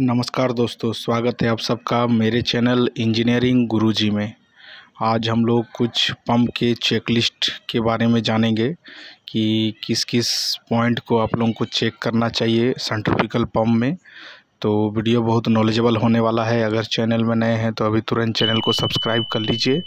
नमस्कार दोस्तों स्वागत है आप सबका मेरे चैनल इंजीनियरिंग गुरुजी में आज हम लोग कुछ पंप के चेकलिस्ट के बारे में जानेंगे कि किस किस पॉइंट को आप लोगों को चेक करना चाहिए सेंट्रिपिकल पंप में तो वीडियो बहुत नॉलेजेबल होने वाला है अगर चैनल में नए हैं तो अभी तुरंत चैनल को सब्सक्राइब कर लीजिए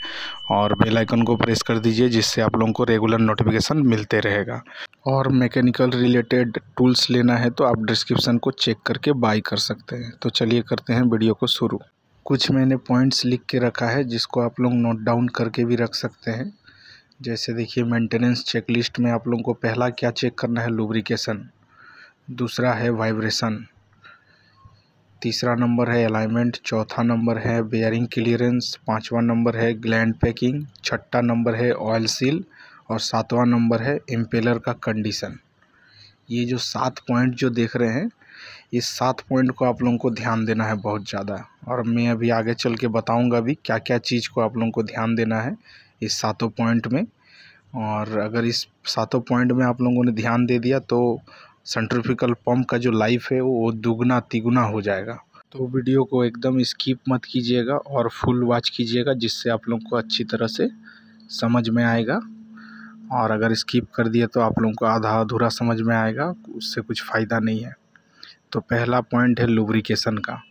और बेलाइकन को प्रेस कर दीजिए जिससे आप लोगों को रेगुलर नोटिफिकेशन मिलते रहेगा और मैकेनिकल रिलेटेड टूल्स लेना है तो आप डिस्क्रिप्शन को चेक करके बाई कर सकते हैं तो चलिए करते हैं वीडियो को शुरू कुछ मैंने पॉइंट्स लिख के रखा है जिसको आप लोग नोट डाउन करके भी रख सकते हैं जैसे देखिए मेंटेनेंस चेक लिस्ट में आप लोगों को पहला क्या चेक करना है लुब्रिकेशन दूसरा है वाइब्रेशन तीसरा नंबर है अलाइनमेंट चौथा नंबर है बेयरिंग क्लियरेंस पाँचवा नंबर है ग्लैंड पैकिंग छठा नंबर है ऑयल सील और सातवां नंबर है इम्पेलर का कंडीशन ये जो सात पॉइंट जो देख रहे हैं इस सात पॉइंट को आप लोगों को ध्यान देना है बहुत ज़्यादा और मैं अभी आगे चल के बताऊँगा भी क्या क्या चीज़ को आप लोगों को ध्यान देना है इस सातों पॉइंट में और अगर इस सातों पॉइंट में आप लोगों ने ध्यान दे दिया तो सेंट्रिफिकल पम्प का जो लाइफ है वो दुगना तिगुना हो जाएगा तो वीडियो को एकदम स्किप मत कीजिएगा और फुल वॉच कीजिएगा जिससे आप लोग को अच्छी तरह से समझ में आएगा और अगर स्किप कर दिए तो आप लोगों को आधा अधूरा समझ में आएगा उससे कुछ फ़ायदा नहीं है तो पहला पॉइंट है लुब्रिकेशन का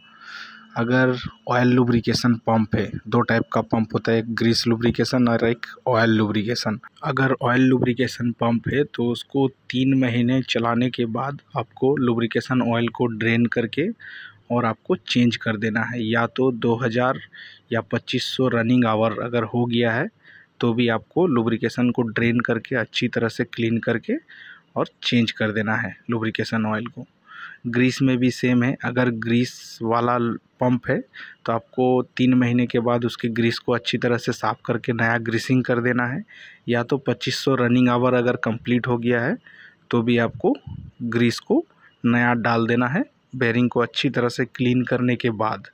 अगर ऑयल लुब्रिकेशन पंप है दो टाइप का पंप होता है एक ग्रीस लुब्रिकेशन और एक ऑयल लुब्रिकेशन अगर ऑयल लुब्रिकेशन पंप है तो उसको तीन महीने चलाने के बाद आपको लुब्रिकेशन ऑयल को ड्रेन करके और आपको चेंज कर देना है या तो 2000 या 2500 रनिंग आवर अगर हो गया है तो भी आपको लुब्रिकेशन को ड्रेन करके अच्छी तरह से क्लीन करके और चेंज कर देना है लुब्रिकेशन ऑयल को ग्रीस में भी सेम है अगर ग्रीस वाला पंप है तो आपको तीन महीने के बाद उसके ग्रीस को अच्छी तरह से साफ़ करके नया ग्रीसिंग कर देना है या तो 2500 रनिंग आवर अगर कंप्लीट हो गया है तो भी आपको ग्रीस को नया डाल देना है बेरिंग को अच्छी तरह से क्लीन करने के बाद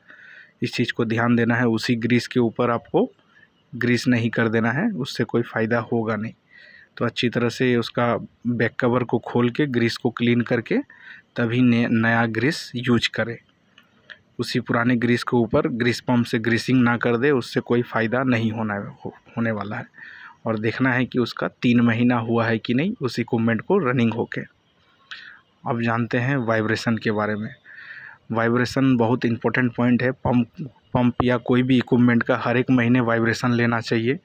इस चीज़ को ध्यान देना है उसी ग्रीस के ऊपर आपको ग्रीस नहीं कर देना है उससे कोई फ़ायदा होगा नहीं तो अच्छी तरह से उसका बैक कवर को खोल के ग्रीस को क्लीन करके तभी नया ग्रीस यूज करें उसी पुराने ग्रीस के ऊपर ग्रीस पम्प से ग्रीसिंग ना कर दे उससे कोई फ़ायदा नहीं होना हो, होने वाला है और देखना है कि उसका तीन महीना हुआ है कि नहीं उस इक्वमेंट को रनिंग होके अब जानते हैं वाइब्रेशन के बारे में वाइब्रेशन बहुत इंपॉर्टेंट पॉइंट है पम्प पंप या कोई भी इक्विपमेंट का हर एक महीने वाइब्रेशन लेना चाहिए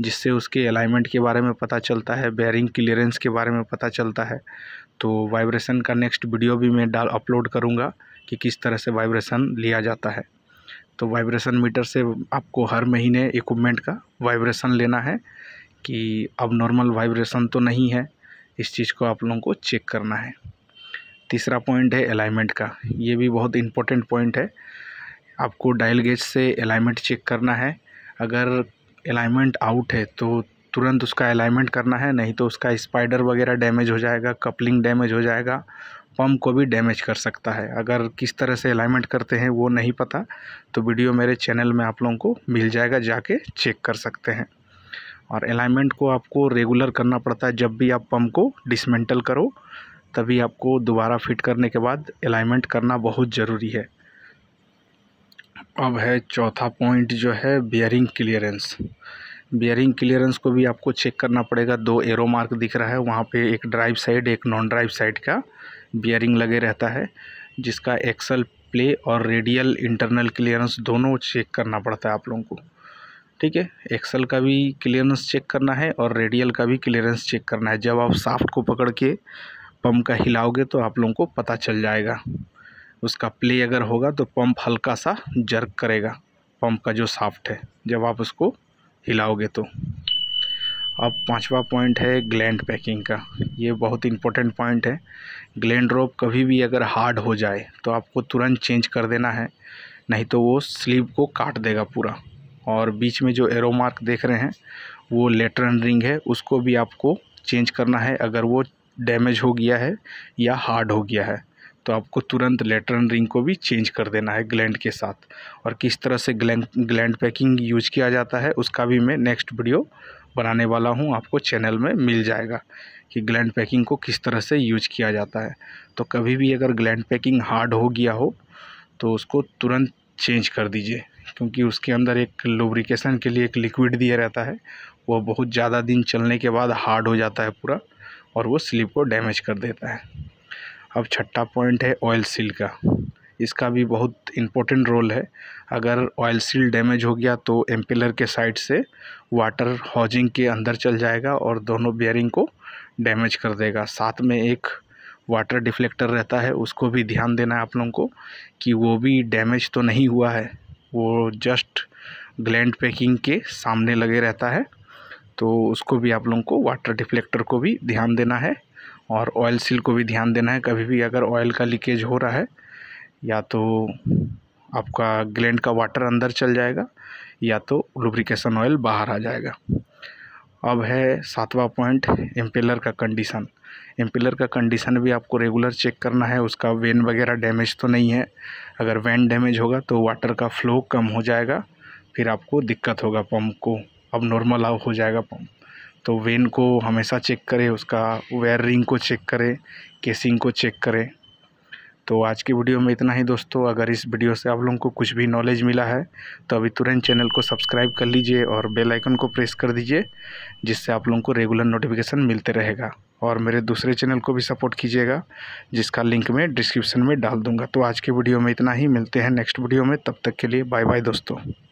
जिससे उसके अलाइनमेंट के बारे में पता चलता है बैरिंग क्लियरेंस के बारे में पता चलता है तो वाइब्रेशन का नेक्स्ट वीडियो भी मैं डाल अपलोड करूँगा कि किस तरह से वाइब्रेशन लिया जाता है तो वाइब्रेशन मीटर से आपको हर महीने इक्विपमेंट का वाइब्रेशन लेना है कि अब नॉर्मल वाइब्रेशन तो नहीं है इस चीज़ को आप लोगों को चेक करना है तीसरा पॉइंट है अलाइनमेंट का ये भी बहुत इम्पोर्टेंट पॉइंट है आपको डायल गेज से अलाइनमेंट चेक करना है अगर अलाइनमेंट आउट है तो तुरंत उसका अलाइनमेंट करना है नहीं तो उसका स्पाइडर वगैरह डैमेज हो जाएगा कपलिंग डैमेज हो जाएगा पम्प को भी डैमेज कर सकता है अगर किस तरह से अलाइनमेंट करते हैं वो नहीं पता तो वीडियो मेरे चैनल में आप लोगों को मिल जाएगा जाके चेक कर सकते हैं और अलाइनमेंट को आपको रेगुलर करना पड़ता है जब भी आप पम्प को डिसमेंटल करो तभी आपको दोबारा फिट करने के बाद अलाइनमेंट करना बहुत ज़रूरी है अब है चौथा पॉइंट जो है बियरिंग क्लियरेंस बियरिंग क्लियरेंस को भी आपको चेक करना पड़ेगा दो एरो मार्क दिख रहा है वहाँ पे एक ड्राइव साइड एक नॉन ड्राइव साइड का बियरिंग लगे रहता है जिसका एक्सल प्ले और रेडियल इंटरनल क्लियरेंस दोनों चेक करना पड़ता है आप लोगों को ठीक है एक्सल का भी क्लियरेंस चेक करना है और रेडियल का भी क्लियरेंस चेक करना है जब आप साफ्ट को पकड़ के पम्प का हिलाओगे तो आप लोगों को पता चल जाएगा उसका प्ले अगर होगा तो पंप हल्का सा जर्क करेगा पंप का जो साफ्ट है जब आप उसको हिलाओगे तो अब पांचवा पॉइंट है ग्लैंड पैकिंग का ये बहुत इंपॉर्टेंट पॉइंट है ग्लैंड रोप कभी भी अगर हार्ड हो जाए तो आपको तुरंत चेंज कर देना है नहीं तो वो स्लीव को काट देगा पूरा और बीच में जो एरो मार्क देख रहे हैं वो लेटरन रिंग है उसको भी आपको चेंज करना है अगर वो डैमेज हो गया है या हार्ड हो गया है तो आपको तुरंत लेटरन रिंग को भी चेंज कर देना है ग्लैंड के साथ और किस तरह से ग्लैंड ग्लैंड पैकिंग यूज किया जाता है उसका भी मैं नेक्स्ट वीडियो बनाने वाला हूँ आपको चैनल में मिल जाएगा कि ग्लैंड पैकिंग को किस तरह से यूज किया जाता है तो कभी भी अगर ग्लैंड पैकिंग हार्ड हो गया हो तो उसको तुरंत चेंज कर दीजिए क्योंकि उसके अंदर एक लुब्रिकेशन के लिए एक लिक्विड दिया रहता है वह बहुत ज़्यादा दिन चलने के बाद हार्ड हो जाता है पूरा और वो स्लिप को डैमेज कर देता है अब छठा पॉइंट है ऑयल सील का इसका भी बहुत इम्पोर्टेंट रोल है अगर ऑयल सील डैमेज हो गया तो एम्पिलर के साइड से वाटर हॉजिंग के अंदर चल जाएगा और दोनों बियरिंग को डैमेज कर देगा साथ में एक वाटर डिफ्लेक्टर रहता है उसको भी ध्यान देना है आप लोगों को कि वो भी डैमेज तो नहीं हुआ है वो जस्ट ग्लैंड पैकिंग के सामने लगे रहता है तो उसको भी आप लोगों को वाटर डिफ्लेक्टर को भी ध्यान देना है और ऑयल सील को भी ध्यान देना है कभी भी अगर ऑयल का लीकेज हो रहा है या तो आपका ग्लैंड का वाटर अंदर चल जाएगा या तो लुब्रिकेशन ऑयल बाहर आ जाएगा अब है सातवां पॉइंट एम्पेलर का कंडीशन एम्पेलर का कंडीशन भी आपको रेगुलर चेक करना है उसका वेन वगैरह डैमेज तो नहीं है अगर वेन डैमेज होगा तो वाटर का फ्लो कम हो जाएगा फिर आपको दिक्कत होगा पंप को अब नॉर्मल हो जाएगा पंप तो वेन को हमेशा चेक करें उसका वेयर रिंग को चेक करें केसिंग को चेक करें तो आज की वीडियो में इतना ही दोस्तों अगर इस वीडियो से आप लोगों को कुछ भी नॉलेज मिला है तो अभी तुरंत चैनल को सब्सक्राइब कर लीजिए और बेल आइकन को प्रेस कर दीजिए जिससे आप लोगों को रेगुलर नोटिफिकेशन मिलते रहेगा और मेरे दूसरे चैनल को भी सपोर्ट कीजिएगा जिसका लिंक मैं डिस्क्रिप्शन में डाल दूँगा तो आज के वीडियो में इतना ही मिलते हैं नेक्स्ट वीडियो में तब तक के लिए बाय बाय दोस्तों